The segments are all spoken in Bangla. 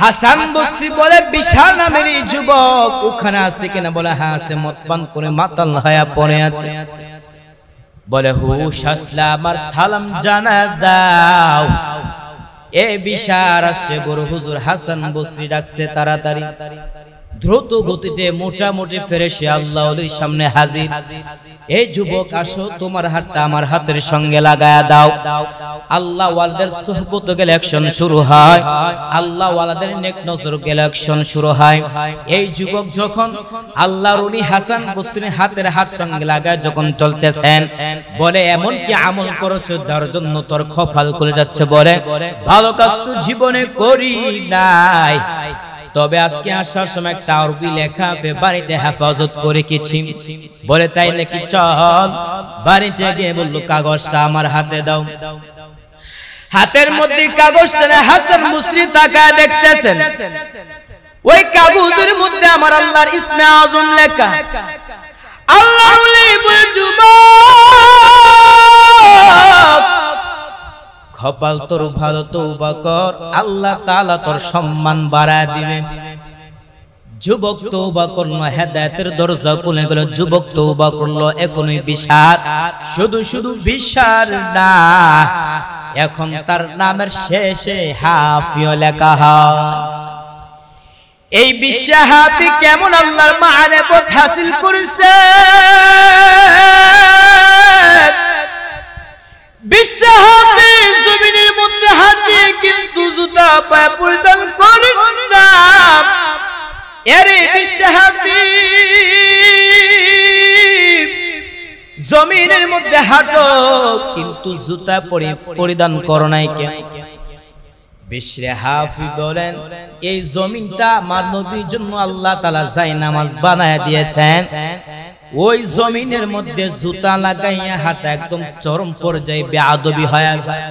হাসান বসি বলে বিশাল নামের যুবক ওখানে আছে কিনা বলে হ্যাঁ আছে মদ করে মাতাল হায়া পড়ে আছে বলে হুশ আসলা আমার সালাম জানা দাও এ বিশাল আসছে বড় হুজুর হাসান বসরি ডাকছে তাড়াতাড়ি দ্রুত গতিতে মোটামুটি সে আল্লাহ সামনে হাজির এই যুবক আসো তোমার হাতটা আমার হাতের সঙ্গে লাগায়া দাও আল্লাহ সোহবত গেলে শুরু হয় আল্লাহ ওয়ালাদের নেক নজর গেলে শুরু হয় এই যুবক যখন আল্লাহ উনি হাসান বসরি হাতের হাত সঙ্গে লাগায় যখন চলতেছেন বলে এমন কি আমল করেছো যার জন্য তোর খফাল করে যাচ্ছে বলে ভালো কাজ তো জীবনে করি নাই তবে আজকে আসার সময় একটা আরবি লেখা বাড়িতে হেফাজত করে কিছি বলে তাই নাকি চল বাড়িতে গিয়ে বললো কাগজটা আমার হাতে দাও হাতের মধ্যে কাগজটা হাসান মুসরি তাকায় দেখতেছেন ওই কাগজের মধ্যে আমার আল্লাহর ইসমে আজম লেখা আল্লাহ বলে যুবক খপাল তোর ভালো তৌবা কর আল্লাহ তালা তোর সম্মান বাড়ায় দিবে যুবক তৌবা করলো হেদায়তের দরজা খুলে গেল যুবক তৌবা করলো এখনই বিশার শুধু শুধু বিশার না এখন তার নামের শেষে হাফিও লেখা হয় এই বিশ্বে হাফি কেমন আল্লাহর মারে হাসিল করেছে বিশ্ব হাফি জমিনের মধ্যে হাত দিয়ে কিন্তু জুতা পায় পরিধান করেন না জমিনের মধ্যে হাঁটো কিন্তু জুতা পরিধান করো নাই কেন বিশ্রে হাফি বলেন এই জমিনটা আমার জন্য আল্লাহ তালা যাই নামাজ বানায় দিয়েছেন ওই জমিনের মধ্যে জুতা লাগাইয়া হাঁটা একদম চরম পর্যায়ে বেআবি হয়ে যায়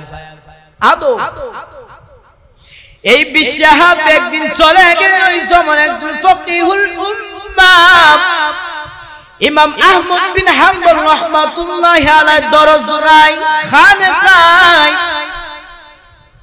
এই বিশ্বাহাব একদিন চলে গেলেন ওই জমন একজন ফকিহুল উম্মাম ইমাম আহমদ বিন হাম্বল রহমাতুল্লাহ আলাইহি দরজ রায় খানকায়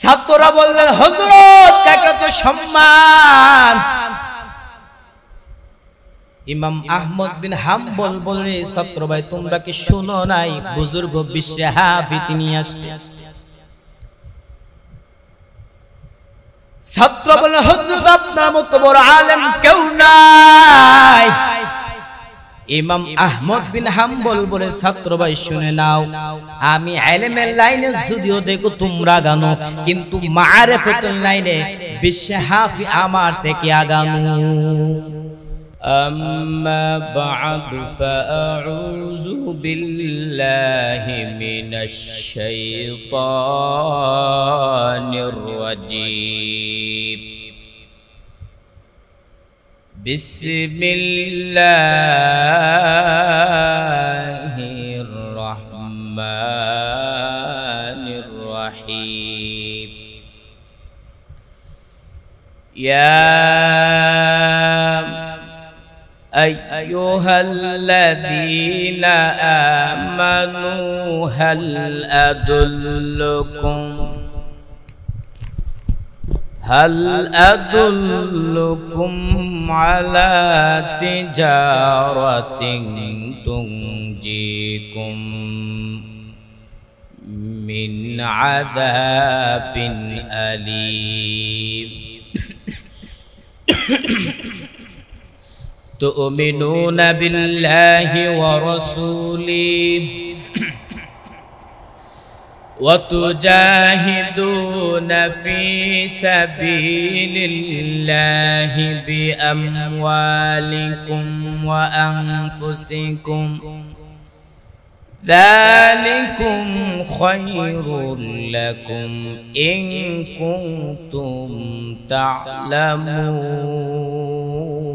ছাত্ররা বললেন হজরত কাকে তো সম্মান ইমাম আহমদ বিন হাম্বল বলে ছাত্র ভাই তোমরা কি শুনো নাই বুজুর্গ বিশ্বে হাফি তিনি আসতে ছাত্র বলে হজরত আপনার মতো বড় আলেম কেউ নাই ইমাম আহমদ বিন হাম্বল বলে ছাত্র ভাই শুনে নাও আমি এলেমের লাইনে যদিও দেখো তোমরা গানো কিন্তু মারেফতের লাইনে বিশ্বে হাফি আমার থেকে আগানো أما بعد فأعوذ بالله من الشيطان الرجيم بسم الله الرحمن الرحيم يا أيها الذين آمنوا هل أدلكم هل أدلكم على تجارة تنجيكم من عذاب أليم تؤمنون بالله ورسوله وتجاهدون في سبيل الله بأموالكم وأنفسكم ذلكم خير لكم إن كنتم تعلمون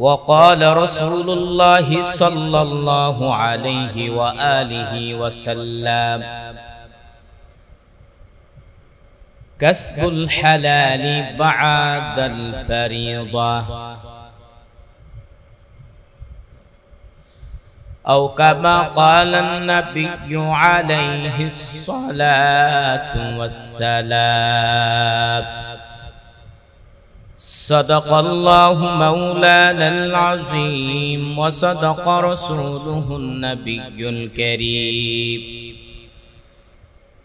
وقال رسول الله صلى الله عليه وآله وسلم كسب الحلال بعد الفريضة أو كما قال النبي عليه الصلاة والسلام صدق الله مولانا العظيم وصدق رسوله النبي الكريم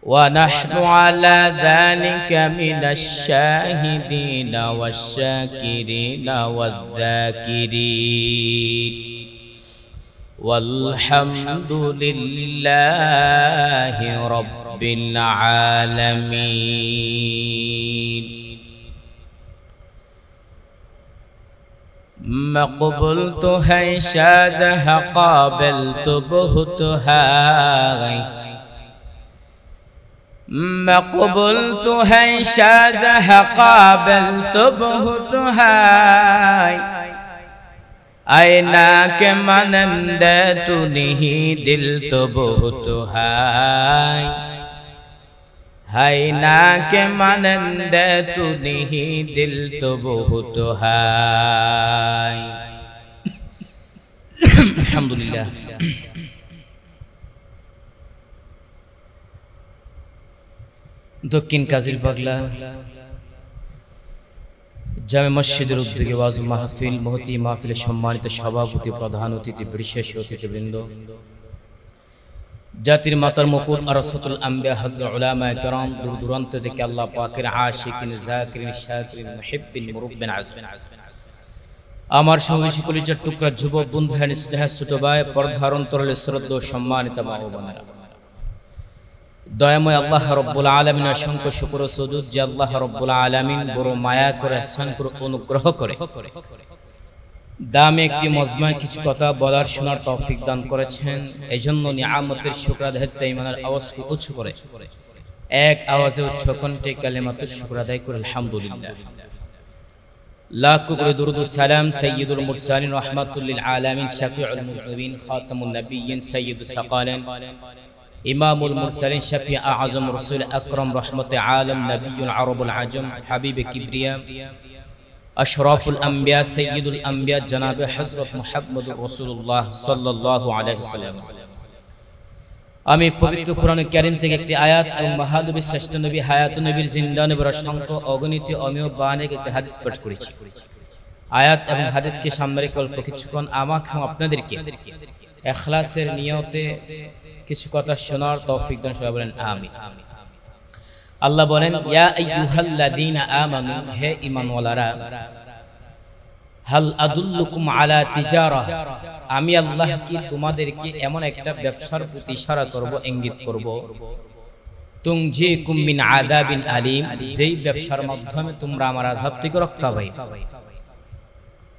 ونحن على ذلك من الشاهدين والشاكرين والذاكرين والحمد لله رب العالمين مقبلت قبلتها شازها قابلت بهتها مقبلت قبلتها شازها قابلت بهتها آئینہ کے منندے تو نہیں دل تو بہت ہے হাই না কে मानंद तू नहीं दिल तो बहुत हाय अल्हम्दुलिल्लाह দক্ষিণ কাজিল পাগলা জামে মসজিদের উদ্যোগে ওয়াজ মাহফিল মহতি মাহফিলের সম্মানিত সভাপতি প্রধান অতিথি বিশেষ অতিথিবৃন্দ জাতির মাতার মুকুল আরসতুল আম্বিয়া হজরত উলামায়ে کرام দূর দূরান্ত থেকে আল্লাহ পাকের আশিকিন জাকিরিন শাকিরিন মুহিব্বিন মুরব্বিন আজমিন আমার সঙ্গে সকলে টুকরা যুবক বন্ধু হ্যান স্নেহ ছোট ভাই পর্ধারণ তরলে শ্রদ্ধ সম্মানিত মা দয়াময় আল্লাহ রব্বুল আলমিন অসংখ্য শুকর সজুদ যে আল্লাহ রব্বুল আলমিন বড় মায়া করে হাসান করে অনুগ্রহ করে দামে একটি মজমায় কিছু কথা বলার শোনার তফিক দান করেছেন এই জন্য নিয়ামতের শুক্রাদাহের ইমানের আওয়াজকে উচ্চ করে এক আওয়াজে উচ্চ কণ্ঠে কালেমাতের শুক্রাদায় করে আলহামদুলিল্লাহ লাখ করে দুরুদ সালাম সৈয়দুল মুরসালিন রহমাতুল্লিল আলামিন শাফিউল মুসলিমিন খাতামুন নবিয়িন সৈয়দ সাকালেন ইমামুল মুরসালিন শফি আজম রসুল আকরম রহমতে আলম নবিউল আরবুল আজম হাবিবে কিবরিয়া আশরাফুল আম্বিয়া সৈয়দুল আম্বিয়া জনাব হজরত মোহাম্মদ রসুল্লাহ আমি পবিত্র কোরআন ক্যারিম থেকে একটি আয়াত এবং মহানবী শ্রেষ্ঠ নবী হায়াত নবীর নবীর অসংখ্য অগণিত অমীয় বানে একটি হাদিস পাঠ করেছি আয়াত এবং হাদিসকে সামনে রেখে অল্প কিছুক্ষণ আমাকে আপনাদেরকে এখলাসের নিয়তে কিছু কথা শোনার তৌফিক দান সবাই বলেন আমি আমি আল্লাহ বলেন আমানু হে হাল আদুল্লুকুম আলা তিজারা আমি আল্লাহ কি তোমাদেরকে এমন একটা ব্যবসার প্রতি ইশারা করব ইঙ্গিত করব তুংজি কুমিন বিন আলিম যেই ব্যবসার মাধ্যমে তোমরা আমার আযাব থেকে রক্ষা পাবে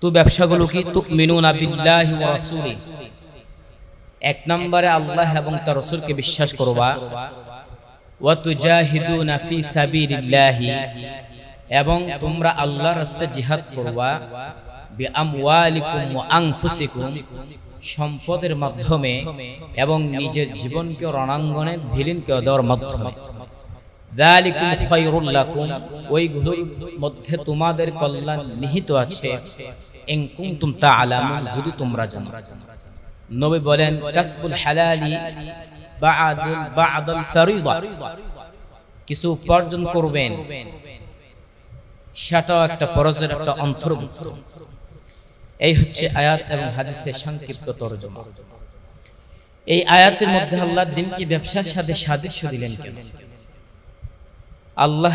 তো ব্যবসাগুলো কি তুমিনুনা বিল্লাহি ওয়া রাসূলি এক নম্বরে আল্লাহ এবং তার রসুলকে বিশ্বাস করবা ওয়াতুজাহিদুন ফি সাবিলিল্লাহি এবং তোমরা আল্লাহর রাস্তায় জিহাদ করবা বিআমওয়ালিকুম ওয়া আনফুসিকুম সম্পদের মাধ্যমে এবং নিজের জীবনকে রণাঙ্গনে ভিলিন করে দেওয়ার মাধ্যমে দালিকুম খায়রুল লাকুম মধ্যে তোমাদের কল্যাণ নিহিত আছে ইন কুনতুম তাআলামুন যদি তোমরা জানো নবী বলেন কাসবুল হালালি কিছু উপার্জন করবেন সেটাও একটা ফরজের একটা অন্তর এই হচ্ছে আয়াত এবং হাদিসের সংক্ষিপ্ত তরজমা এই আয়াতের মধ্যে আল্লাহ দিনকে ব্যবসার সাথে সাদৃশ্য দিলেন কেন আল্লাহ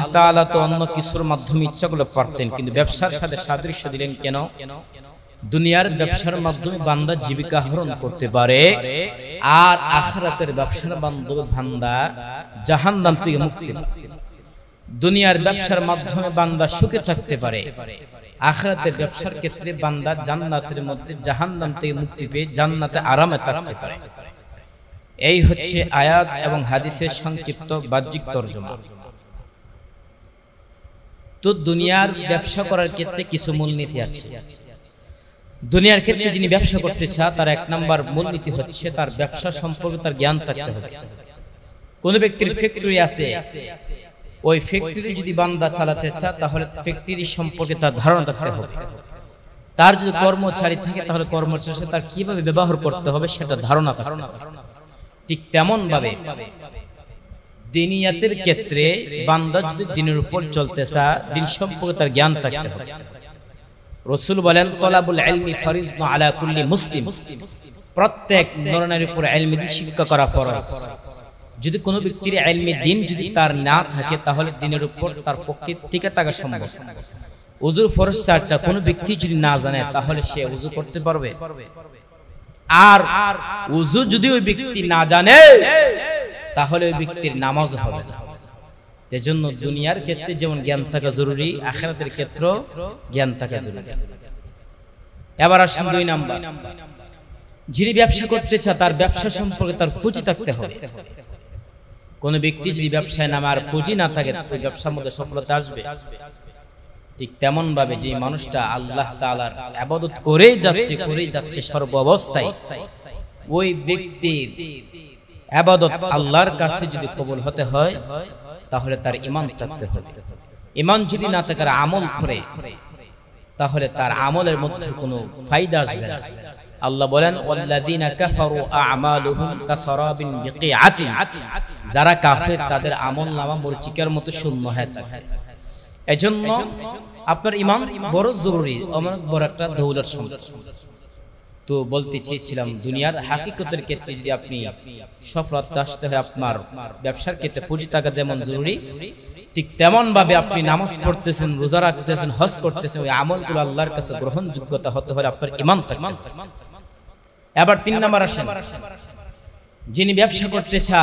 তো অন্য কিছুর মাধ্যমে ইচ্ছাগুলো পারতেন কিন্তু ব্যবসার সাথে সাদৃশ্য দিলেন কেন দুনিয়ার ব্যবসার মাধ্যমে বান্দা জীবিকা হরণ করতে পারে আর আখরাতের ব্যবসার মাধ্যমে বান্দা জাহান নাম থেকে মুক্তি দুনিয়ার ব্যবসার মাধ্যমে বান্দা সুখে থাকতে পারে আখরাতের ব্যবসার ক্ষেত্রে বান্দা জান্নাতের মধ্যে জাহান নাম থেকে মুক্তি পেয়ে জান্নাতে আরামে থাকতে পারে এই হচ্ছে আয়াত এবং হাদিসের সংক্ষিপ্ত বাহ্যিক তর্জমা তো দুনিয়ার ব্যবসা করার ক্ষেত্রে কিছু মূলনীতি আছে দুনিয়ার ক্ষেত্রে যিনি ব্যবসা করতে চান তার এক নম্বর মূলনীতি হচ্ছে তার ব্যবসা সম্পর্কে তার জ্ঞান থাকতে হবে কোন ব্যক্তির ফ্যাক্টরি আছে ওই ফ্যাক্টরি যদি বান্দা চালাতে চায় তাহলে ফ্যাক্টরি সম্পর্কে তার ধারণা থাকতে হবে তার যদি কর্মচারী থাকে তাহলে কর্মচারী তার কিভাবে ব্যবহার করতে হবে সেটা ধারণা ধারণা ঠিক তেমন ভাবে দিনিয়াতের ক্ষেত্রে বান্দা যদি দিনের উপর চলতে চায় দিন সম্পর্কে তার জ্ঞান থাকতে হবে রসুল বলেন তলাবুল আলমি ফরিদ আলা কুল্লি মুসলিম প্রত্যেক নরনের উপর আলমি শিক্ষা করা ফরজ যদি কোনো ব্যক্তির আলমি দিন যদি তার না থাকে তাহলে দিনের উপর তার পক্ষে টিকে থাকা সম্ভব উজুর ফরজ চারটা কোনো ব্যক্তি যদি না জানে তাহলে সে উজু করতে পারবে আর উজু যদি ওই ব্যক্তি না জানে তাহলে ওই ব্যক্তির নামাজ হবে না এজন্য দুনিয়ার ক্ষেত্রে যেমন জ্ঞান থাকা জরুরি আখেরাতের ক্ষেত্রেও জ্ঞান থাকা জরুরি এবার আসুন দুই নাম্বার যিনি ব্যবসা করতে চায় তার ব্যবসা সম্পর্কে তার পুঁজি থাকতে হবে কোন ব্যক্তি যদি ব্যবসায় নামার পুঁজি না থাকে ওই ব্যবসার মধ্যে সফলতা আসবে ঠিক তেমন ভাবে যে মানুষটা আল্লাহ তালার আবাদত করেই যাচ্ছে করেই যাচ্ছে সর্ব অবস্থায় ওই ব্যক্তির আবাদত আল্লাহর কাছে যদি কবুল হতে হয় তাহলে তার ইমান থাকতে হবে ইমান যদি না থাকার আমল করে তাহলে তার আমলের মধ্যে কোনো ফাইদা আসবে না আল্লাহ বলেন যারা কাফের তাদের মতো শূন্য হয়ে থাকে এজন্য আপনার ইমান বড় জরুরি অনেক বড় একটা দৌলার সম্পদ তো বলতে চেয়েছিলাম দুনিয়ার হাকিকতের ক্ষেত্রে যদি আপনি সফলতা আসতে হয় আপনার ব্যবসার ক্ষেত্রে পুঁজি থাকা যেমন জরুরি ঠিক তেমনভাবে আপনি নামাজ পড়তেছেন রোজা রাখতেছেন হজ করতেছেন ওই আমলগুলো আল্লাহর কাছে গ্রহণযোগ্যতা হতে হয় আপনার ইমান এবার তিন নম্বর আসেন যিনি ব্যবসা করতে চা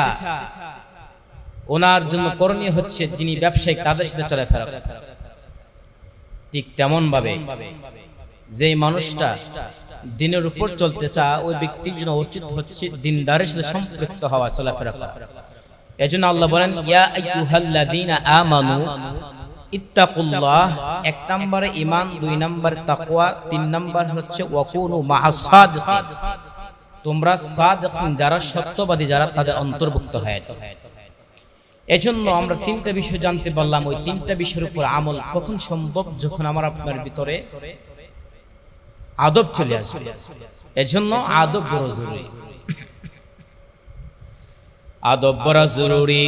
ওনার জন্য করণীয় হচ্ছে যিনি ব্যবসায়িক তাদের সাথে ফেরা ঠিক তেমনভাবে যে মানুষটা দিনের উপর চলতে চা ওই ব্যক্তির জন্য উচিত হচ্ছে দিনদারের সাথে সম্পৃক্ত হওয়া চলাফেরা করা এজন্য আল্লাহ বলেন ইয়া আইয়ুহাল্লাযীনা আমানু ইত্তাকুল্লাহ এক নম্বরে ঈমান দুই নম্বর তাকওয়া তিন নম্বর হচ্ছে ওয়াকুনু মাআসাদিকিন তোমরা সাদিকিন যারা সত্যবাদী যারা তাদের অন্তর্ভুক্ত হয় এজন্য আমরা তিনটা বিষয় জানতে পারলাম ওই তিনটা বিষয়ের উপর আমল কখন সম্ভব যখন আমার আপনার ভিতরে আদব চলে আসবে এজন্য আদব বড় জরুরি আদব বড় জরুরি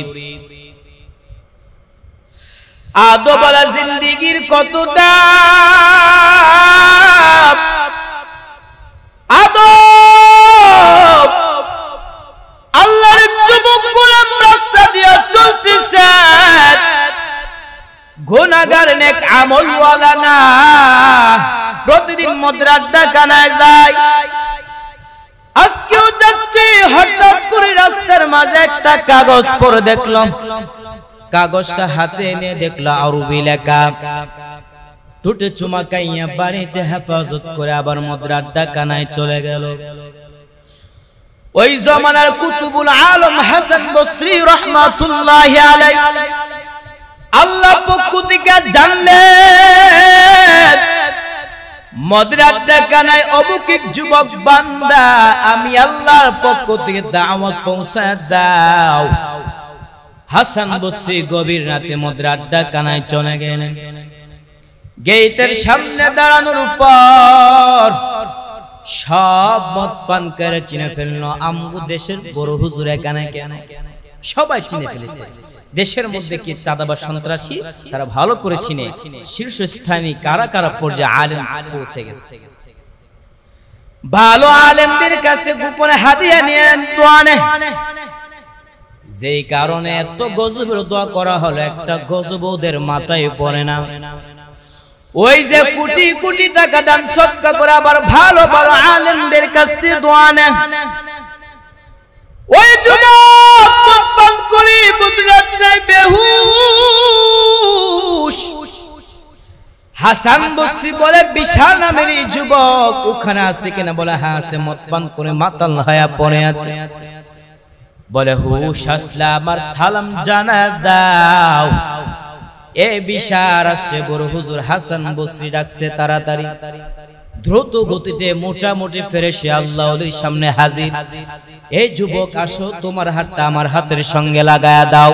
আদবালা জিন্দিগির কত দাম আদব আল্লাহর যুবক রাস্তা দিয়ে চলতেছে গুনাহগার নেক না প্রতিদিন মদ্রাস ডাকানায় যায় আজকেও যাচ্ছি হঠাৎ করে রাস্তার মাঝে একটা কাগজ পরে দেখলাম কাগজটা হাতে এনে দেখলো আরবি লেখা টুটে কাইয়া বাড়িতে হেফাজত করে আবার মদরার ডাকানায় চলে গেল ওই জমানার কুতুবুল আলম হাসান বসরি রহমাতুল্লাহ আলাই আল্লাহ পক্ষ থেকে জানলে মদরার যুবক আমি আল্লাহর হাসান গভীর রাতে চলে গেটের সামনে দাঁড়ানোর উপর সব মদ পান করে চিনে ফেললো আমগু দেশের বড় হুজুর এখানে কেন সবাই চিনে ফেলেছে দেশের মধ্যে কি চাঁদাবাজ সন্ত্রাসী তারা ভালো করে চিনে শীর্ষস্থানীয় কারা কারা পর্যায়ে আলেম পৌঁছে গেছে ভালো আলেমদের কাছে গোপনে হাদিয়া নিয়ে দোয়ানে যেই কারণে এত গজবের দোয়া করা হলো একটা গজব ওদের মাথায় পড়ে না ওই যে কোটি কোটি টাকা দান সৎকা করে আবার ভালো ভালো আলেমদের কাছে দোয়া নেয় ওই যুবক করে বদরাত্রায় বেহুশ হাসান বসি বলে বিশাল নামের এই যুবক ওখানে আছে কিনা বলে হ্যাঁ আছে মতপান করে মাতাল হায়া পরে আছে বলে হুশ আসলা আমার সালাম জানা দাও এ বিশাল আসছে বড় হুজুর হাসান বসি ডাকছে তাড়াতাড়ি দ্রুত গতিতে মোটামুটি ফেরেশে আল্লাহ সামনে হাজির এই যুবক আসো তোমার হাতটা আমার হাতের সঙ্গে লাগায়া দাও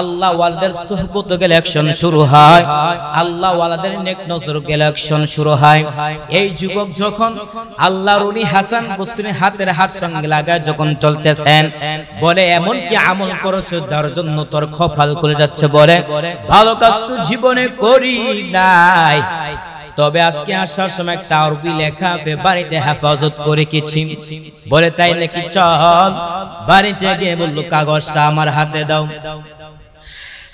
আল্লাহ ওয়ালদের সোহবত গেলে একশন শুরু হয় আল্লাহ ওয়ালাদের নেক নজর গেলে একশন শুরু হয় এই যুবক যখন আল্লাহ রুলি হাসান বসরি হাতের হাত সঙ্গে লাগায় যখন চলতেছেন বলে এমন কি আমল করেছো যার জন্য তোর খফাল করে যাচ্ছে বলে ভালো কাজ তো জীবনে করি নাই তবে আজকে আসার সময় একটা আরবি লেখা আছে বাড়িতে হেফাজত করে কিছু বলে তাই নাকি চল বাড়িতে গিয়ে বললো কাগজটা আমার হাতে দাও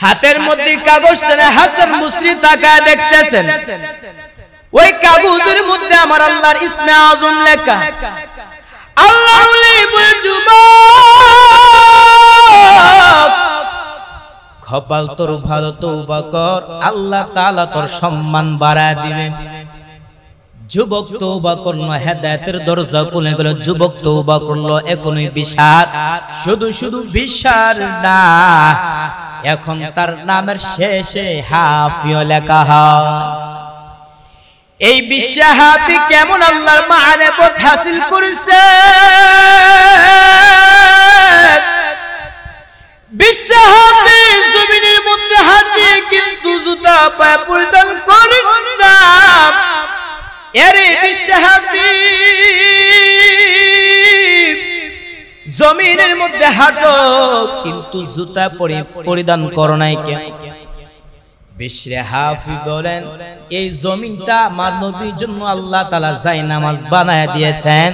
হাতের মধ্যে কাগজটা হাসান মুসরি তাকায় দেখতেছেন ওই কাগজের মধ্যে আমার আল্লাহর ইসমে আজম লেখা আল্লাহ কপাল তোর ভালো তৌবা কর আল্লাহ তালা তোর সম্মান বাড়ায় দিবে যুবক তৌবা করলো হেদায়তের দরজা খুলে গেল যুবক তৌবা করলো এখনই বিশাল শুধু শুধু বিশাল না এখন তার নামের শেষে হাফিও লেখা হয় এই বিশ্বে হাফি কেমন আল্লাহর মানে পথ হাসিল করেছে বিশ্বে হাতে জমিনের মধ্যে হাতে কিন্তু জুতা পরিধান হাতে মধ্যে কিন্তু জুতা পরিধান করো নাই কেন বিশ্রে হাফি বলেন এই জমিনটা আমার নবীর জন্য আল্লাহ তালা যাই নামাজ বানায় দিয়েছেন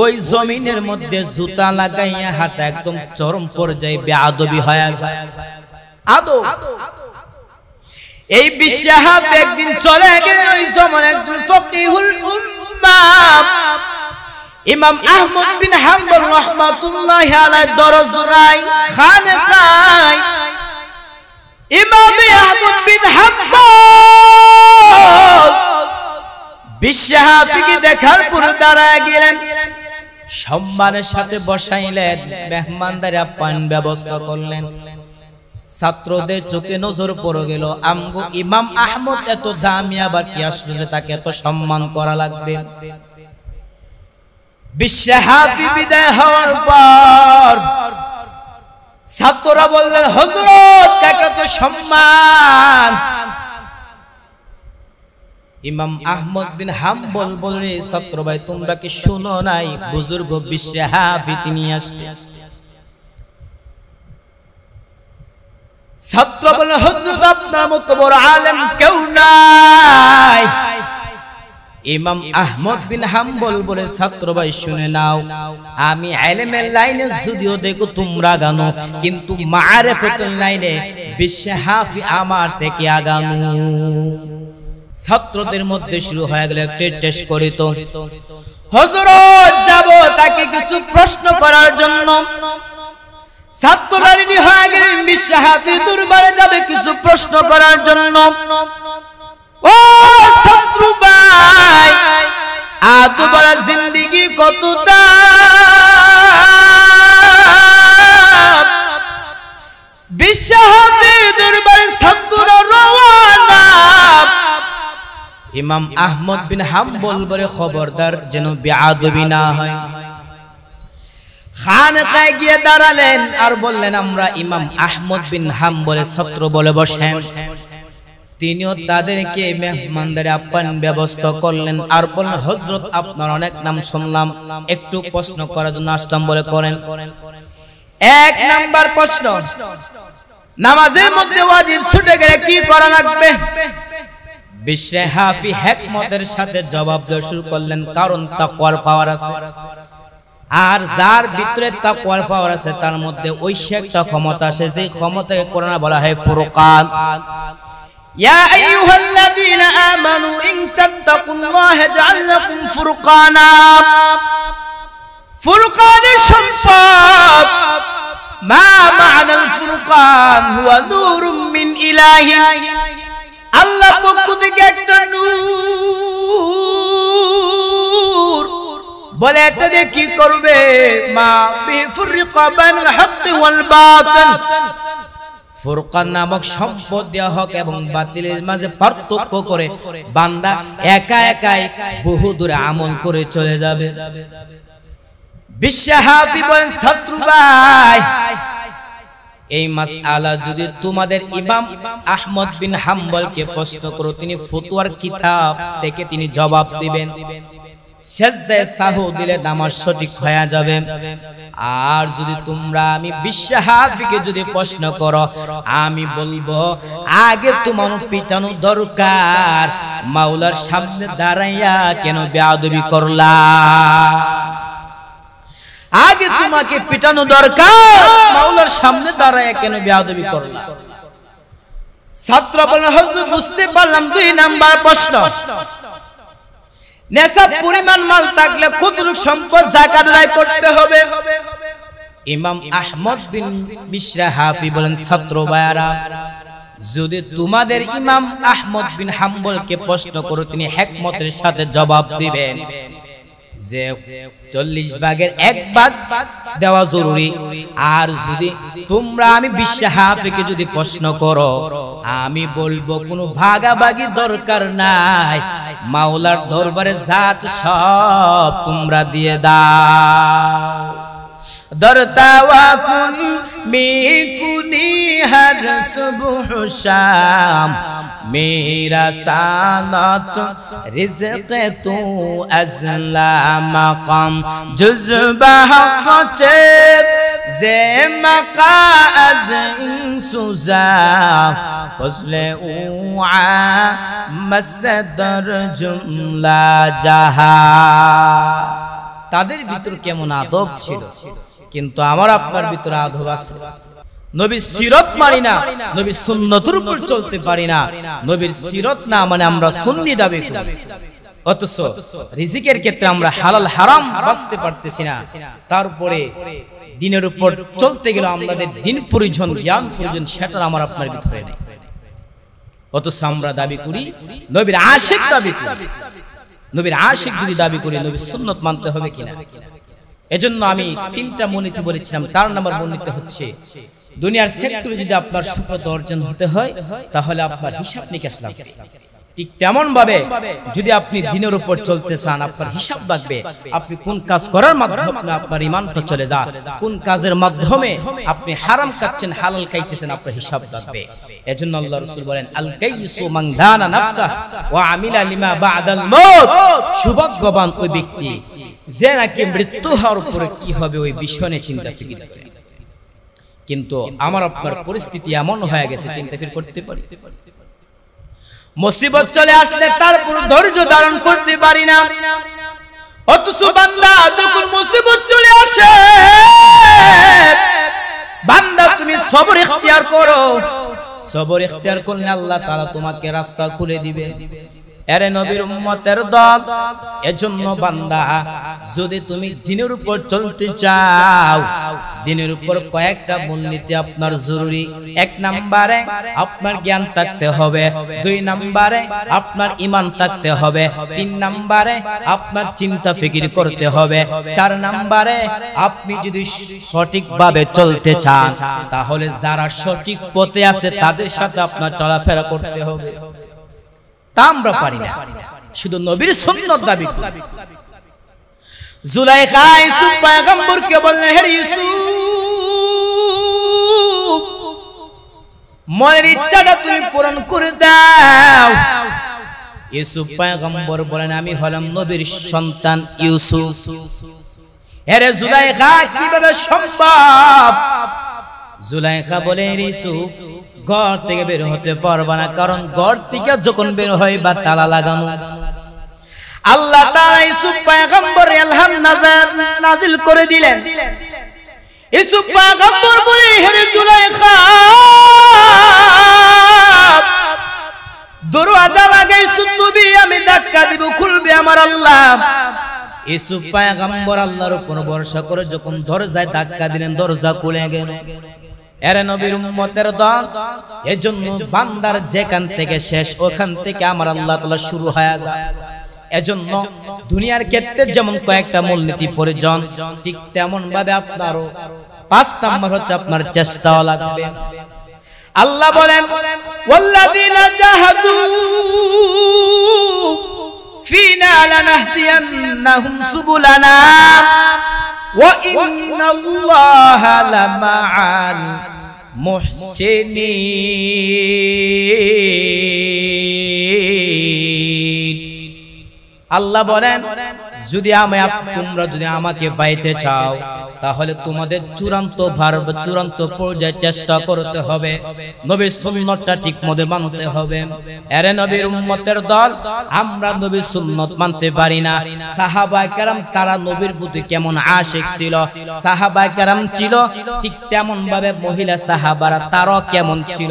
ওই জমিনের মধ্যে জুতা লাগাইয়া হাঁটা একদম চরম পর্যায়ে বেআবি হয়ে যায় এই বিশ্বে হাফ একদিন চলে গেলেন ওই জমান একজন ফকিহুল উম্মাম ইমাম আহমদ বিন হাম্বল রহমাতুল্লাহ আলাইহি দরজ রায় খা বিশ্বহাপিকে দেখার পর দাঁড়ায় গেলেন সম্মানের সাথে বসাইলেন ব্যবস্থা করলেন ছাত্রদের চোখে নজর পড়ে গেল ইমাম আহমদ এত দামি আবার কি আসলো যে তাকে এত সম্মান করা লাগবে বিশ্বহাপি বিদায় হওয়ার পর ছাত্ররা বললেন হজরত কাকে তো সম্মান ইমাম আহমদ বিন হাম্বল বলে ছাত্র ভাই তোমরা কি শুনো নাই বুজুর্গ বিশ্বে হাফি তিনি আসতে ছাত্র বলে হজরত আপনার মতো বড় আলেম কেউ নাই ইমাম আহমদ বিন হাম্বল বলে ছাত্র ভাই শুনে নাও আমি আলেমের লাইনে যদিও দেখো তোমরা গানো কিন্তু ফেটের লাইনে বিশ্বে হাফি আমার থেকে আগানো ছাত্রদের মধ্যে শুরু হয়ে গেল একটা টেস্ট করিত হজরত যাব তাকে কিছু প্রশ্ন করার জন্য হয়ে গেলেন দুর্বারে যাবে কিছু প্রশ্ন করার জন্য ও শত্রু ভাই কত ইমাম আহমদ বিন হাম্বল বলে খবরদার যেন বেআবি না হয় আর বললেন আমরা ইমাম বলে তিনিও তাদেরকে আপ্যায়ন করলেন আপনার অনেক নাম শুনলাম একটু প্রশ্ন করার জন্য আসলাম বলে করেন এক নাম্বার প্রশ্ন নামাজের মধ্যে ছুটে গেলে কি করা লাগবে বিশ্বে হাফি হেকমতের সাথে জবাব শুরু করলেন কারণ তাকওয়ার পাওয়ার আছে আর যার ভিতরে তাকওয়ার পাওয়ার আছে তার মধ্যে ঐশী একটা ক্ষমতা আছে যে ক্ষমতাকে কোরআনে বলা হয় ফুরকান ইয়া আইয়ুহাল্লাযীনা আমানু ইন তাত্তাকুল্লাহ মা মানাল ফুরকান হুয়া নূরুম মিন আল্লাহ পক্ষ থেকে একটা নূর বলে এটা দিয়ে কি করবে মা বিফুরিকা বাইনাল হক ওয়াল বাতিল ফুরকান নামক সম্পদ দেয়া হক এবং বাতিলের মাঝে পার্থক্য করে বান্দা একা একাই বহু দূরে আমল করে চলে যাবে বিশ্ব হাফি বলেন শত্রু ভাই এই মাস আলা যদি তোমাদের ইমাম আহমদ বিন হাম্বলকে প্রশ্ন করো তিনি ফতুয়ার কিতাব থেকে তিনি জবাব দিবেন সেজদায় সাহু দিলে সঠিক হয়ে যাবে আর যদি তোমরা আমি বিশ্বাহাবিকে যদি প্রশ্ন করো আমি বলবো আগে তোমার পিটানো দরকার মাওলার সামনে দাঁড়াইয়া কেন বেয়াদবি করলা আগে তোমাকে পিটানো দরকার মাওলার সামনে দাঁড়ায় কেন বেয়াদবি করলা ছাত্র বলেন হুজুর বুঝতে পারলাম দুই নাম্বার প্রশ্ন নেশা পরিমাণ মাল থাকলে কতটুকু সম্পদ জাকাত আদায় করতে হবে ইমাম আহমদ বিন মিশরা হাফি বলেন ছাত্র বায়ারা যদি তোমাদের ইমাম আহমদ বিন হাম্বলকে প্রশ্ন করো তিনি হেকমতের সাথে জবাব দিবেন যে চল্লিশ ভাগের এক ভাগ দেওয়া জরুরি আর যদি তোমরা আমি বিশ্বাহাফিকে যদি প্রশ্ন করো আমি বলবো কোনো ভাগাভাগি দরকার নাই মাওলার দরবারে জাত সব তোমরা দিয়ে দাও দরতাওয়াকুনি মেকুনি হর সুবহ শাম মেরা সানাত রিজক তু আজলা জুজ বহক চে জে মাকা আজ ইনসুজা ফসল উআ মসদর জুমলা জাহা তাদের ভিতর কেমন আদব ছিল কিন্তু আমার আপনার ভিতরে আধব আছে নবীর সিরত মানি না নবীর সুন্নতর উপর চলতে পারি না নবীর সিরত না মানে আমরা সুন্নি দাবি অথচ রিজিকের ক্ষেত্রে আমরা হালাল হারাম বাঁচতে পারতেছি না তারপরে দিনের উপর চলতে গেলে আমাদের দিন প্রয়োজন জ্ঞান প্রয়োজন সেটা আমার আপনার ভিতরে নেই অথচ আমরা দাবি করি নবীর আশেক দাবি করি নবীর আশিক যদি দাবি করি নবীর সুন্নত মানতে হবে কিনা এজন্য আমি তিনটা মনীতি বলেছিলাম চার নম্বর মনীতি হচ্ছে দুনিয়ার সেক্টরে যদি আপনার সফলতা অর্জন হতে হয় তাহলে আপনার হিসাব নিকাশ লাগবে ঠিক তেমন ভাবে যদি আপনি দিনের উপর চলতে চান আপনার হিসাব লাগবে আপনি কোন কাজ করার মাধ্যমে আপনার ইমানটা চলে যান কোন কাজের মাধ্যমে আপনি হারাম খাচ্ছেন হালাল খাইতেছেন আপনার হিসাব লাগবে এজন্য আল্লাহ রাসূল বলেন আল কাইসু মান দানা নাফসা ওয়া আমিলা লিমা বাদাল মাউত সুভাগ্যবান ওই ব্যক্তি যে নাকি মৃত্যু হওয়ার পরে কি হবে ওই বিষয় নিয়ে চিন্তা ফিকির করে কিন্তু আমার আপনার পরিস্থিতি এমন হয়ে গেছে চিন্তা ফির করতে পারি মুসিবত চলে আসলে তারপর ধৈর্য ধারণ করতে পারি না অথচ বান্দা যখন মুসিবত চলে আসে বান্দা তুমি সবর ইখতিয়ার করো সবর ইখতিয়ার করলে আল্লাহ তাআলা তোমাকে রাস্তা খুলে দিবে এরে নবীর উম্মতের দল এজন্য বান্দা যদি তুমি দিনের উপর চলতে চাও দিনের উপর কয়েকটা নীতি আপনার জরুরি এক নাম্বারে আপনার জ্ঞান থাকতে হবে দুই নাম্বারে আপনার ইমান থাকতে হবে তিন নাম্বারে আপনার চিন্তা ফিকির করতে হবে চার নাম্বারে আপনি যদি সঠিকভাবে চলতে চান তাহলে যারা সঠিক পথে আছে তাদের সাথে আপনার চলাফেরা করতে হবে তা আমরা পারি না শুধু নবীর সুন্দর দাবি করি জুলাইখা ইউসুফ পয়গম্বরকে বললেন হে ইউসুফ মনের ইচ্ছাটা তুমি পূরণ করে দাও ইউসুফ পয়গম্বর বলেন আমি হলাম নবীর সন্তান ইউসুফ হেরে জুলাইখা কিভাবে সম্ভব জুলাইখা বলে ইউসুফ ঘর থেকে বের হতে পারবা না কারণ ঘর থেকে যখন বের হয় বা তালা লাগানো আল্লাহ তাআলা ইউসুফ পয়গম্বরে আলহাম নাজার নাজিল করে দিলেন ইউসুফ পয়গম্বর বলে হে জুলাইখা দরওয়াজা লাগাইছো তুমি আমি ধাক্কা দিব খুলবে আমার আল্লাহ ইউসুফ পয়গম্বর আল্লাহর উপর ভরসা করে যখন দরজায় ধাক্কা দিলেন দরজা খুলে গেল এরে নবীর উম্মতের দল এজন্য বান্দার যেখান থেকে শেষ ওখান থেকে আমার আল্লাহ তাআলা শুরু হয়ে যায় এজন্য দুনিয়ার ক্ষেত্রে যেমন কয়েকটা মূলনীতি প্রয়োজন ঠিক তেমন ভাবে আপনারও পাঁচ নাম্বার হচ্ছে আপনার চেষ্টা লাগবে আল্লাহ বলেন ওয়াল্লাযীনা জাহাদু فينا لنهدينهم سبلنا وإن الله لمع المحسنين আল্লাহ বলেন যদি আমি তোমরা যদি আমাকে পাইতে চাও তাহলে তোমাদের চূড়ান্ত ভার চূড়ান্ত পর্যায়ে চেষ্টা করতে হবে নবীর সুন্নতটা ঠিক মতো মানতে হবে আরে নবীর উম্মতের দল আমরা নবীর সুন্নত মানতে পারি না সাহাবা কারাম তারা নবীর প্রতি কেমন আশিক ছিল সাহাবা কারাম ছিল ঠিক তেমন ভাবে মহিলা সাহাবারা তারও কেমন ছিল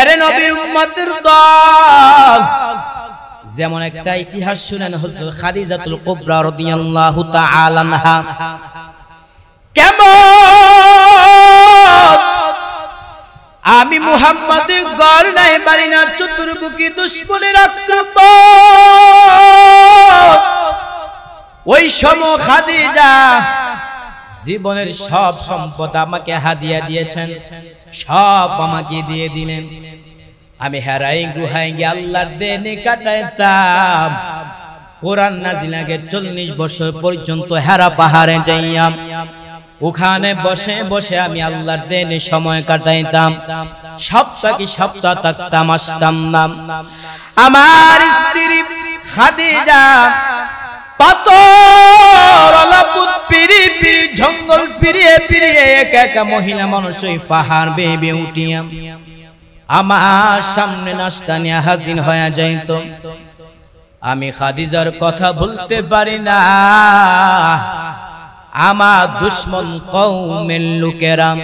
আরে নবীর উম্মতের দল যেমন একটা ইতিহাস শুনেন হজরত খাদিজাতুল কুবরা রাদিয়াল্লাহু তাআলা আনহা কেমন আমি মুহাম্মদ গড় নাই পারি না চতুর্মুখী দুশ্মনের আক্রমণ ওই সম খাদিজা জীবনের সব সম্পদ আমাকে হাদিয়া দিয়েছেন সব আমাকে দিয়ে দিলেন আমি হেরাই গুহাইঙ্গে আল্লাহর দেনে কাটাইতাম কোরআন আগে চল্লিশ বছর পর্যন্ত হেরা পাহাড়ে যাইয়াম ওখানে বসে বসে আমি আল্লাহর দেনে সময় কাটাইতাম সপ্তাহ কি সপ্তাহ থাকতাম আসতাম নাম আমার স্ত্রী খাদিজা পাথর অলাপুত পিড়ি পিড়ি জঙ্গল পিরিয়ে পিরিয়ে একা একা মহিলা মানুষ পাহাড় বেয়ে বেয়ে উঠিয়াম আমার সামনে নাস্তা নিয়ে হাজির হয়ে যাইত আমি খাদিজার কথা বলতে পারি না আমার দুশ্মন কৌমেন লুকেরাম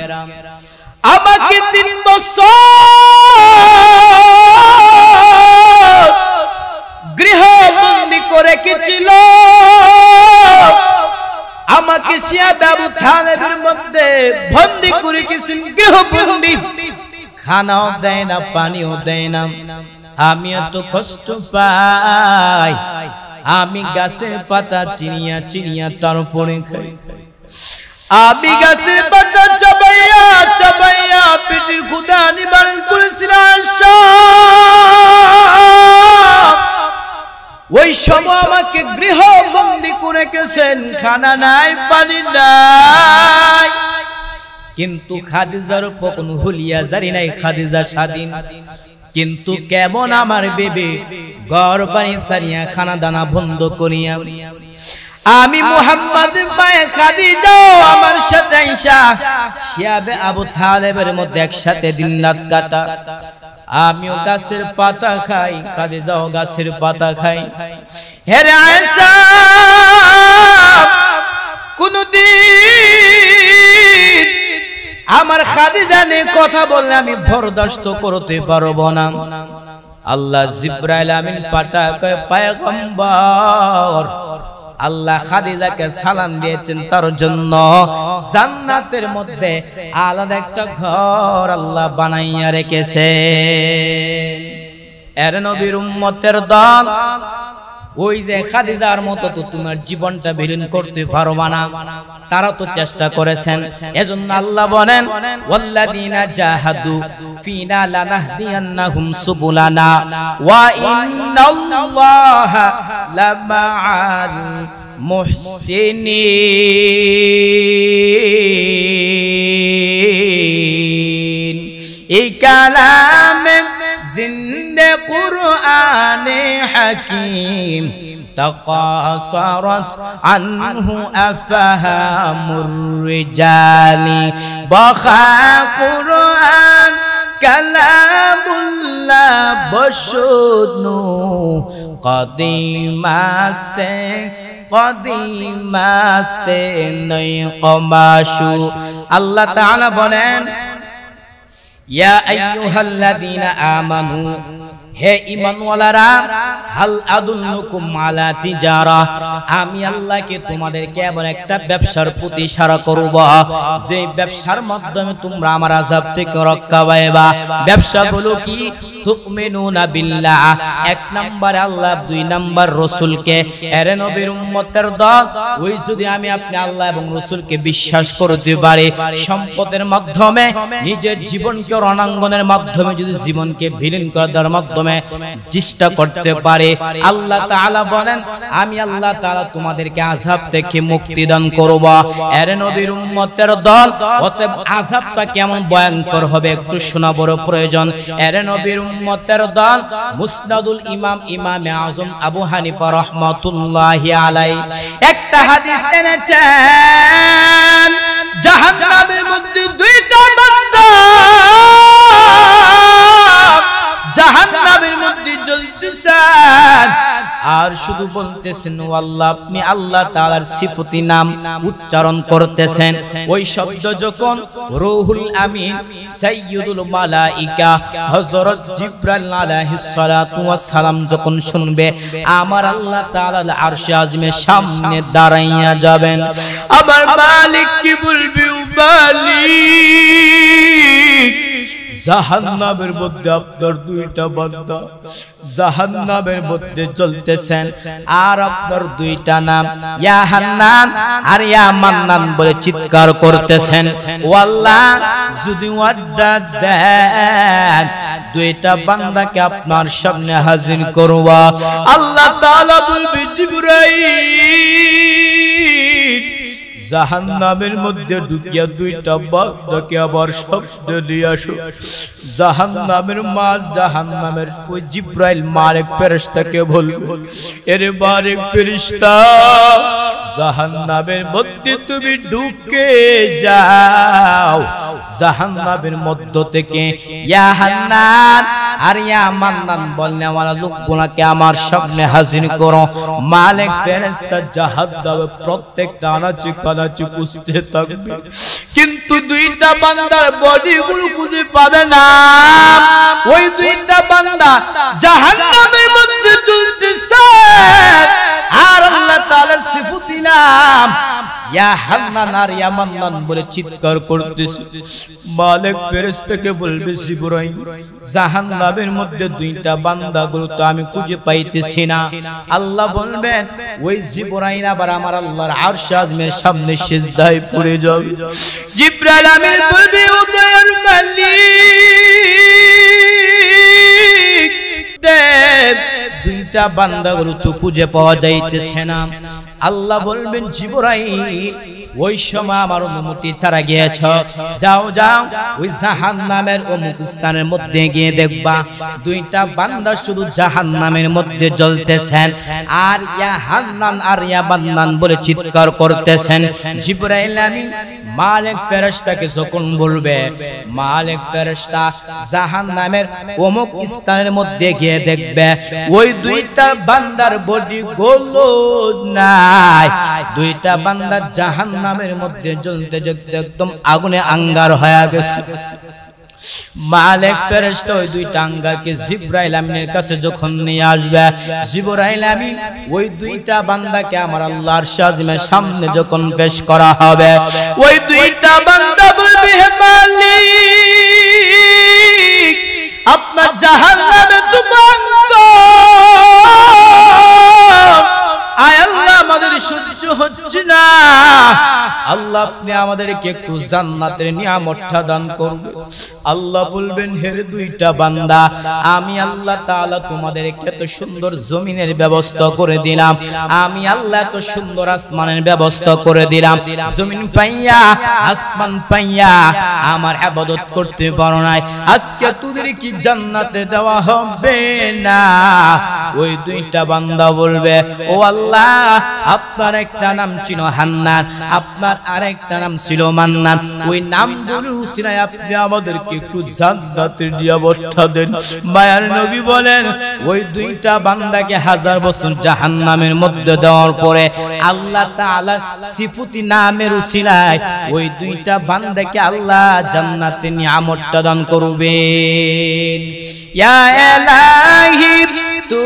আমাকে তিন বছর গৃহবন্দি করে কিছিল আমাকে শিয়া থানের মধ্যে বন্দি করে গেছিল গৃহবন্দি খানাও দেয় না পানিও দেয় না আমি এত কষ্ট পাই আমি গাছের পাতা চিনিয়া চিনিয়া তারপরে উপরে আমি গাছের পাতা চাবাইয়া চাবাইয়া পেটের খুদা নিবারণ করেছিলাম ওই সময় আমাকে গৃহবন্দী করে গেছেন খানা নাই পানি নাই কিন্তু খাদিজার উপর কোনো হুলিয়া জারি নাই খাদিজা স্বাধীন কিন্তু কেমন আমার বেবে গড় পানি সারিয়া খানা দানা বন্ধ করিয়া আমি মোহাম্মদ পায়ে খাদিজা আমার সাথে আইসা শিয়াবে আবু থালেবের মধ্যে একসাথে দিন রাত কাটা আমিও গাছের পাতা খাই খাদিজাও গাছের পাতা খাই হেরে আয়সা কোনদিন আমার খাদিজা কথা বললে আমি বরদাস্ত করতে পারব না আল্লাহ জিব্রাইল আমিন পাটা পায়গম্বর আল্লাহ খাদিজাকে সালাম দিয়েছেন তার জন্য জান্নাতের মধ্যে আলাদা একটা ঘর আল্লাহ বানাইয়া রেখেছে এর নবীর উম্মতের দল ওই যে খাদিজার মতো তো তোমার জীবনটা বিলীন করতে পারবা না তারা তো চেষ্টা করেছেন এজন্য আল্লাহ বলেন ওয়াল্লাযিনা জাহাদু ফিনা লানাহদিয়ান্নাহুম সুবুলানা ওয়া ইন্নাল্লাহা লামাআল মুহসিনিন এই কালামে জিন دي قرآن حكيم تقاصرت عنه أفهام الرجال بخا قرآن كلام لا بشدن قديم استه قديم আসতে قماشو الله تعالى তাআলা يا أيها الذين آمنوا হে ইমানওয়ালারা হাল আদুল্লুকুম মালা তিজারা আমি আল্লাহকে তোমাদেরকে এমন একটা ব্যবসার প্রতি ইশারা করব যে ব্যবসার মাধ্যমে তোমরা আমার আযাব থেকে রক্ষা পাবা ব্যবসা হলো কি তুমিনুনা বিল্লাহ এক নাম্বার আল্লাহ দুই নাম্বার রাসূলকে এর নবীর উম্মতের দল ওই যদি আমি আপনি আল্লাহ এবং রাসূলকে বিশ্বাস করতে পারি সম্পদের মাধ্যমে নিজের জীবনকে রণাঙ্গনের মাধ্যমে যদি জীবনকে বিলীন করে দেওয়ার মাধ্যমে মাধ্যমে চেষ্টা করতে পারে আল্লাহ তাআলা বলেন আমি আল্লাহ তাআলা তোমাদেরকে আযাব থেকে মুক্তি দান করব এর নবীর উম্মতের দল অতএব আযাবটা কেমন ভয়ঙ্কর হবে একটু শোনা বড় প্রয়োজন এর নবীর উম্মতের দল মুসনাদুল ইমাম ইমাম আযম আবু হানিফা রাহমাতুল্লাহি আলাই একটা হাদিস এনেছেন জাহান্নামের মধ্যে দুইটা বান্দা শুধু বলতেছেন আল্লাহ আপনি আল্লাহ তাআলার সিফতি নাম উচ্চারণ করতেছেন ওই শব্দ যখন রুহুল আমিন সাইয়্যিদুল মালাইকা হযরত জিবরাইল আলাইহিস সালাতু ওয়াস সালাম যখন শুনবে আমার আল্লাহ তাআলা আরশে আযমের সামনে দাঁড়াইয়া যাবেন আমার মালিক কি বলবি মালিক জাহান্নামের মধ্যে আপনার দুইটা বান্দা জাহান্নামের মধ্যে চলতেছেন আর আপনার দুইটা নাম ইয়া হান্নান আর ইয়া মান্নান বলে চিৎকার করতেছেন ওয়াল্লাহ যদি ওয়াদা দেন দুইটা বান্দাকে আপনার সামনে হাজির করবা আল্লাহ তাআলা বলবে জিবরাইল জাহান নামের মধ্যে ঢুকিয়া দুইটা বাঘটাকে আবার শব্দ দিয়ে আসো জাহান নামের মা জাহান নামের ওই জিব্রাইল ফেরেস্তাকে ভুল এরে ফেরিস্তা জাহান নামের মধ্যে তুমি ঢুকে যাও জাহান নামের মধ্য থেকে আর বললে আমার লোকগুলাকে আমার হাজির করো মালিক ফেরেস্তা জাহান প্রত্যেকটা আনাচি আছে থাকবে কিন্তু দুইটা বান্দার বডিগুলো খুঁজে পাবে না ওই দুইটা বান্দা জাহান্নামের মধ্যে চলতেছে আর আল্লাহ তাআলার সিফতি নাম ইয়া হান্নান আর ইয়া মান্নান বলে চিৎকার করতেছে মালিক ফেরেশতাকে বলবে জিবরাইল জাহান্নামের মধ্যে দুইটা বান্দাগুলো তো আমি খুঁজে পাইতেছি না আল্লাহ বলবেন ওই জিবরাইল আবার আমার আল্লাহর আরশ আজমের সামনে সামনে সেজদায় পড়ে যাবে জিব্রাইল আমিন বলবে উদয়ের মালিক দেব দুইটা বান্দাগুলো তো খুঁজে পাওয়া যাইতেছে না আল্লাহ বলবেন জিবরাইল ওই সময় আমার অনুমতি ছাড়া গিয়েছ যাও যাও ওই জাহান নামের অমুক স্থানের মধ্যে গিয়ে দেখবা দুইটা বান্দা শুধু জাহান নামের মধ্যে জ্বলতেছেন আর ইয়া হান্নান আর ইয়া বান্নান বলে চিৎকার করতেছেন জিব্রাইল আমিন মালিক ফেরেশতাকে যখন বলবে মালিক ফেরেশতা জাহান্নামের অমুক স্থানের মধ্যে গিয়ে দেখবে ওই দুইটা বান্দার বডি গোল নাই দুইটা বান্দা জাহান্নামের মধ্যে জ্বলতে জ্বলতে একদম আগুনে আঙ্গার হয়ে গেছে মালেক ফেরেস্ত ওই দুই টাঙ্গাকে জিব্রাইল আমিনের কাছে যখন নিয়ে আসবে জিব্রাইল আমিন ওই দুইটা বান্দাকে আমার আল্লাহর শাজিমের সামনে যখন পেশ করা হবে ওই দুইটা বান্দা বলবে হে মালিক আপনার জাহান্নামে তুমি আয় আল্লাহ আমাদের সুদ কিছু হচ্ছে না আল্লাহ আপনি আমাদেরকে একটু জান্নাতের নিয়ামতটা দান করবে আল্লাহ বলবেন হের দুইটা বান্দা আমি আল্লাহ তাআলা তোমাদেরকে এত সুন্দর জমিনের ব্যবস্থা করে দিলাম আমি আল্লাহ এত সুন্দর আসমানের ব্যবস্থা করে দিলাম জমিন পাইয়া আসমান পাইয়া আমার আবাদত করতে পারো না আজকে তোদের কি জান্নাতে দেওয়া হবে না ওই দুইটা বান্দা বলবে ও আল্লাহ আপনার এক একটা নাম ছিল হান্নান আপনার আরেকটা নাম ছিল মান্নান ওই নামগুলোর উসিলায় আপনি আমাদেরকে একটু জান্নাতের নিরাপত্তা দেন মায়ার নবী বলেন ওই দুইটা বান্দাকে হাজার বছর জাহান্নামের মধ্যে দেওয়ার পরে আল্লাহ তাআলার সিফতি নামের উসিলায় ওই দুইটা বান্দাকে আল্লাহ জান্নাতে নিয়ামতটা দান করবেন ইয়া এলাহি তু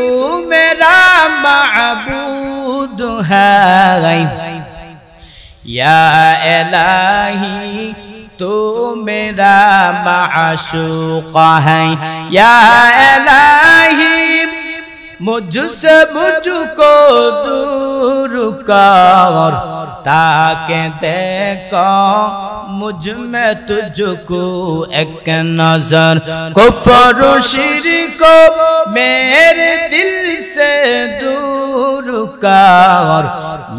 মেরা মাহবুব দুহাই ইয়া এলাহি তো মেরা মাশুক হ্যাঁ ইয়া এলাহি मुझसे मुझको दूर कर ताके देखो मुझ में तुझको एक नजर कुफर शिर को मेरे दिल से दूर कर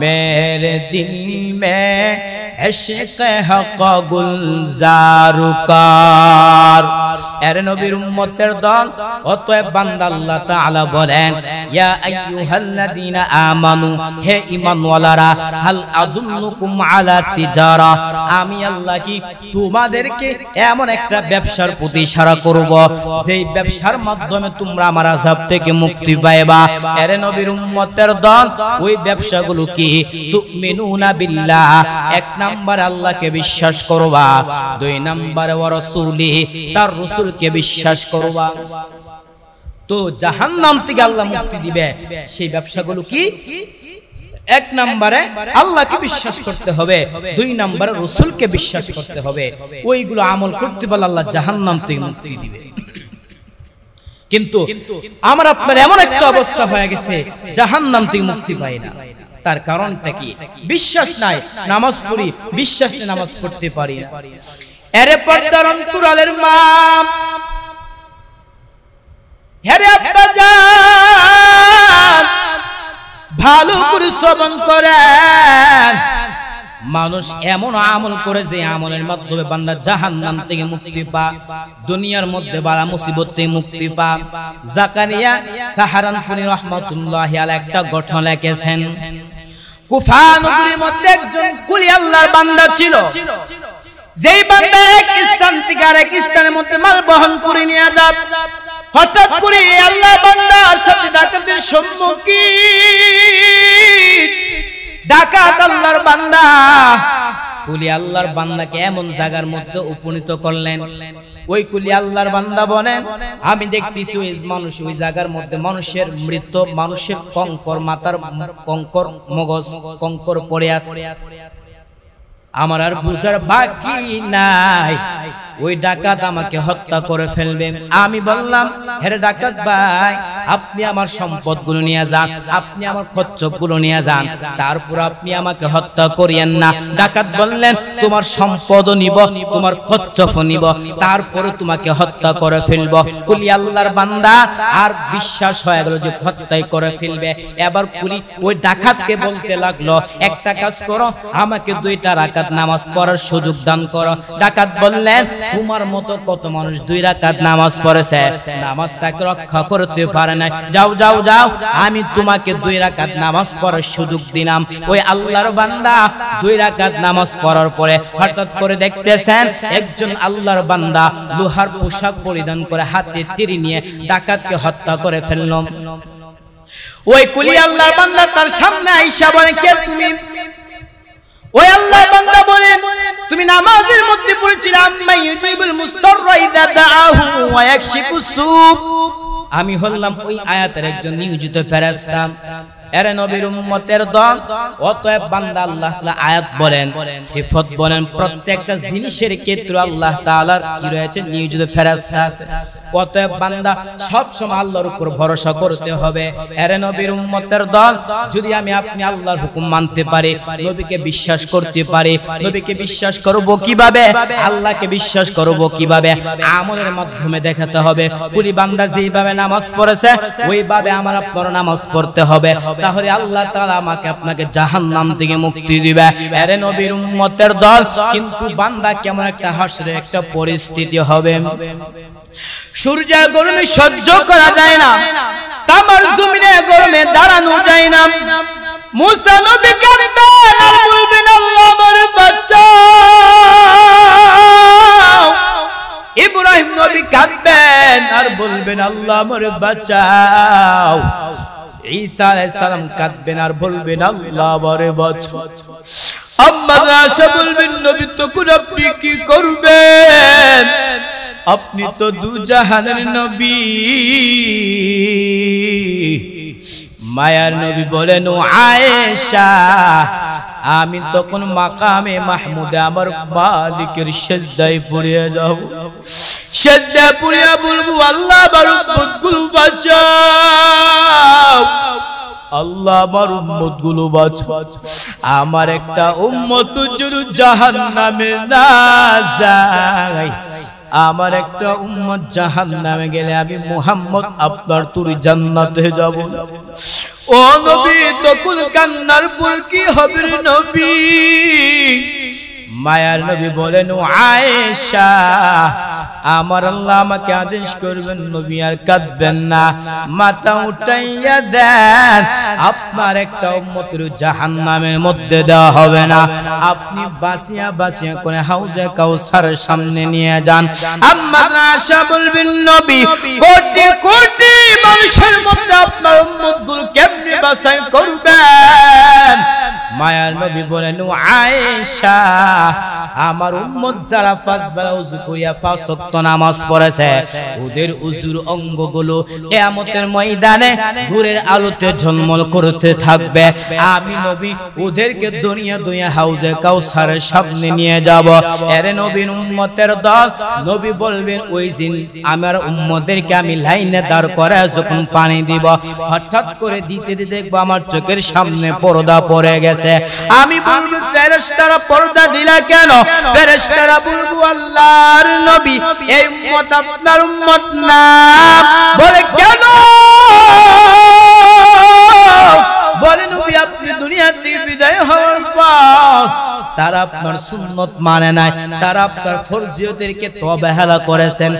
मेरे दिल में এশেক হক গুলজারুকার এর নবীর উম্মতের দল অতএব বান্দা আল্লাহ তাআলা বলেন ইয়া আইয়ুহাল্লাযীনা হে হাল আমি আল্লাহ কি তোমাদেরকে এমন একটা ব্যবসার প্রতি ইশারা করব ব্যবসার মাধ্যমে তোমরা আমার আযাব থেকে মুক্তি পাইবা আরে নবীর উম্মতের দল ওই ব্যবসাগুলো কি তুমিনুনা বিল্লাহ এক নাম্বার আল্লাহকে বিশ্বাস করবা দুই নাম্বার ওয়া রাসূলি তার রাসূলকে বিশ্বাস করবা তো জাহান নাম থেকে আল্লাহ মুক্তি দিবে সেই ব্যবসাগুলো কি এক নম্বরে আল্লাহকে বিশ্বাস করতে হবে দুই নম্বরে রসুলকে বিশ্বাস করতে হবে ওইগুলো আমল করতে পারলে আল্লাহ জাহান নাম থেকে মুক্তি দিবে কিন্তু আমার আপনার এমন একটা অবস্থা হয়ে গেছে জাহান নাম থেকে মুক্তি পাই না তার কারণটা কি বিশ্বাস নাই নামাজ পড়ি বিশ্বাস নামাজ পড়তে পারি এরে পর্দার অন্তরালের মা হ্যারে ভালো করে শ্রবণ করে মানুষ এমন আমল করে যে আমলের মাধ্যমে বান্দা জাহান নাম থেকে মুক্তি পা দুনিয়ার মধ্যে বালা মুসিবত থেকে মুক্তি পা জাকারিয়া সাহারানপুরি রহমতুল্লাহ একটা গঠন লেখেছেন কুফানগরীর মধ্যে একজন কুলি আল্লাহর বান্দা ছিল যেই বান্দা এক স্থান থেকে আরেক স্থানের মধ্যে মাল বহন করে নিয়ে যাবে হঠাৎ করে আল্লাহ বান্দার সাথে ডাকাতের সম্মুখীন ডাকাত আল্লাহর বান্দা কুলি আল্লাহর বান্দাকে এমন জায়গার মধ্যে উপনীত করলেন ওই কুলি আল্লাহর বান্দা বলেন আমি দেখতেছি ওই মানুষ ওই জায়গার মধ্যে মানুষের মৃত মানুষের কঙ্কর মাতার কঙ্কর মগজ কঙ্কর পড়ে আছে আমার আর বুঝার বাকি নাই ওই ডাকাত আমাকে হত্যা করে ফেলবে আমি বললাম হেরে ডাকাত ভাই আপনি আমার সম্পদ গুলো নিয়ে যান আপনি আমার গুলো নিয়ে যান তারপর আপনি আমাকে হত্যা করিয়েন না ডাকাত বললেন তোমার সম্পদ নিব তোমার কচ্ছপও নিব তারপরে তোমাকে হত্যা করে ফেলব কুলি আল্লাহর বান্দা আর বিশ্বাস হয়ে গেল যে হত্যাই করে ফেলবে এবার কুলি ওই ডাকাতকে বলতে লাগলো একটা কাজ করো আমাকে দুইটা রাকাত নামাজ পড়ার সুযোগ দান করো ডাকাত বললেন বললেন তোমার মতো কত মানুষ দুই রাকাত নামাজ পড়েছে নামাজ তাকে রক্ষা করতে পারে না যাও যাও যাও আমি তোমাকে দুই রাকাত নামাজ পড়ার সুযোগ দিলাম ওই আল্লাহর বান্দা দুই রাকাত নামাজ পড়ার পরে হঠাৎ করে দেখতেছেন একজন আল্লাহর বান্দা লোহার পোশাক পরিধান করে হাতে তীর নিয়ে ডাকাতকে হত্যা করে ফেললাম ওই কুলি আল্লাহর বান্দা তার সামনে আইসা বলে কে তুমি ওই আল্লাহ বান্দা বলেন তুমি নামাজের মধ্যে পড়েছিলাম মাইয়ুজুবুল মুস্তাররা ইদা দাআহু ওয়া ইয়াকশিফুস সূব আমি হলাম ওই আয়াতের একজন নিয়োজিত ফেরাস্তা এর নবীর উম্মতের দল অতএব বান্দা আল্লাহ তাআলা আয়াত বলেন সিফাত বলেন প্রত্যেকটা জিনিসের ক্ষেত্রে আল্লাহ তাআলার কি রয়েছে নিয়োজিত ফেরাস্তা আছে অতএব বান্দা সব সময় আল্লাহর উপর ভরসা করতে হবে এর নবীর উম্মতের দল যদি আমি আপনি আল্লাহর হুকুম মানতে পারি নবীকে বিশ্বাস করতে পারি নবীকে বিশ্বাস করব কিভাবে আল্লাহকে বিশ্বাস করব কিভাবে আমলের মাধ্যমে দেখাতে হবে কুলি বান্দা যেভাবে নামাজ পড়েছে ওইভাবে আমার আপনার নামাজ পড়তে হবে তাহলে আল্লাহ তাআলা আমাকে আপনাকে জাহান্নাম থেকে মুক্তি দিবে আরে নবীর উম্মতের দল কিন্তু বান্দা কেমন একটা হাসরে একটা পরিস্থিতি হবে সূর্যের গরমে সহ্য করা যায় না তামার জমিনে গরমে দাঁড়ানো যায় না মুসা নবী কাঁদবেন আর বলবেন আল্লাহ আমার বাচ্চা ইব্রাহিম নবী কাঁদবেন আর বলবেন আল্লাহ আমার বাঁচাও ঈসা আলাইহিস সালাম কাঁদবেন আর বলবেন আল্লাহ আমার বাঁচাও আম্মা আশা বলবেন নবী তখন আপনি কি করবেন আপনি তো দুজাহানের নবী মায়ার নবী বলেন আয়েশা আমি তখন মাকামে মাহমুদে আমার মালিকের সেজদায় পড়িয়ে যাব সেজদা পড়িয়া বলবো আল্লাহ বারু বাঁচাও আল্লাহ আমার উম্মত গুলো আমার একটা উম্মত জুরু জাহান নামে না যায় আমার একটা উম্মত জাহান নামে গেলে আমি মুহাম্মদ আপনার জান্নাত হয়ে যাব ও নবী তকুল কান্নার পর কি হবে নবী মায়ার নবী বলেন আয়েশা আমার আল্লাহ আমাকে আদেশ করবেন নবী আর কাঁদবেন না মাথা উঠাইয়া দেন আপনার একটা উম্মতের জাহান নামের মধ্যে দেওয়া হবে না আপনি বাসিয়া বাসিয়া করে হাউজে কাউসার সামনে নিয়ে যান আম্মা আশা বলবেন নবী কোটি কোটি মানুষের মধ্যে আপনার গুলো কেমনি বাসাই করবেন মায়ার নবী বলেন আয়েশা আমার উম্মত যারা পাঁচ বেলা উজু করিয়া পাঁচ সত্য নামাজ পড়েছে ওদের উজুর অঙ্গগুলো ময়দানে ঘুরের আলোতে ঝলমল করতে থাকবে আমি নবী ওদেরকে দুনিয়া দুনিয়া হাউজে কাউসারের সামনে নিয়ে যাব এর নবীন উম্মতের দল নবী বলবেন ওই জিন আমার উম্মদেরকে আমি লাইনে দাঁড় করে পরে যখন পানি দিব হঠাৎ করে দিতে দিতে দেখবো আমার চোখের সামনে পর্দা পরে গেছে আমি বলবো ফেরেশতারা পর্দা দিলা কেন ফেরেশতারা বলবো আল্লাহর নবী এই উম্মত আপনার উম্মত না বলে কেন তারা আপনার সুন্নত মানে নাই তারা আপনার করেছেন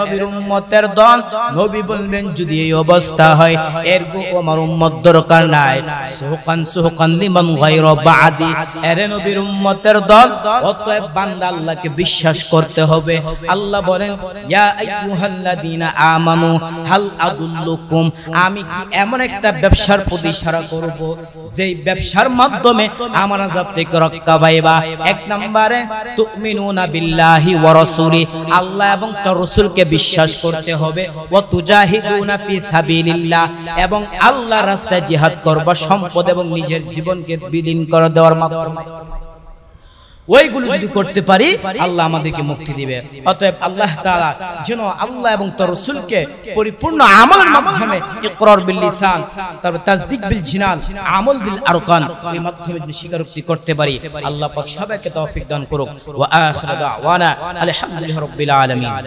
নবীর উম্মতের দল নবী বলবেন যদি এই অবস্থা হয় এর আমার উম্মত দরকার নাই সুহকান সুহকান লিমান গায়র বাদি নবীর উম্মতের দল অতএব বান্দা আল্লাহকে বিশ্বাস করতে হবে আল্লাহ বলেন ইয়া আইয়ুহাল্লাযীনা আমানু হাল আদুল্লুকুম আমি কি এমন একটা ব্যবসার প্রতি ইশারা করব যেই ব্যবসার মাধ্যমে আমার আযাব থেকে রক্ষা পাইবা এক নম্বরে তুমিনুনা বিল্লাহি ওয়া রাসূলি আল্লাহ এবং তার রাসূলকে বিশ্বাস করতে হবে ওয়া তুজাহিদুনা ফি সাবিলিল্লাহ এবং আল্লাহ রাস্তায় জিহাদ করবা সম্পদ এবং নিজের জীবনকে বিলীন করে দেওয়ার মাধ্যমে ওইগুলো যদি করতে পারি আল্লাহ আমাদেরকে মুক্তি দিবে অতএব আল্লাহ তাআলা যেন আল্লাহ এবং তার রাসূলকে পরিপূর্ণ আমলের মাধ্যমে ইকরার বিল লিসান তারপর তাসদিক বিল জিনান আমল বিল আরকান এই মাধ্যমে যদি স্বীকারোক্তি করতে পারি আল্লাহ পাক সবাইকে তৌফিক দান করুক ওয়া আখিরু দাওয়ানা আলহামদুলিল্লাহি রাব্বিল আলামিন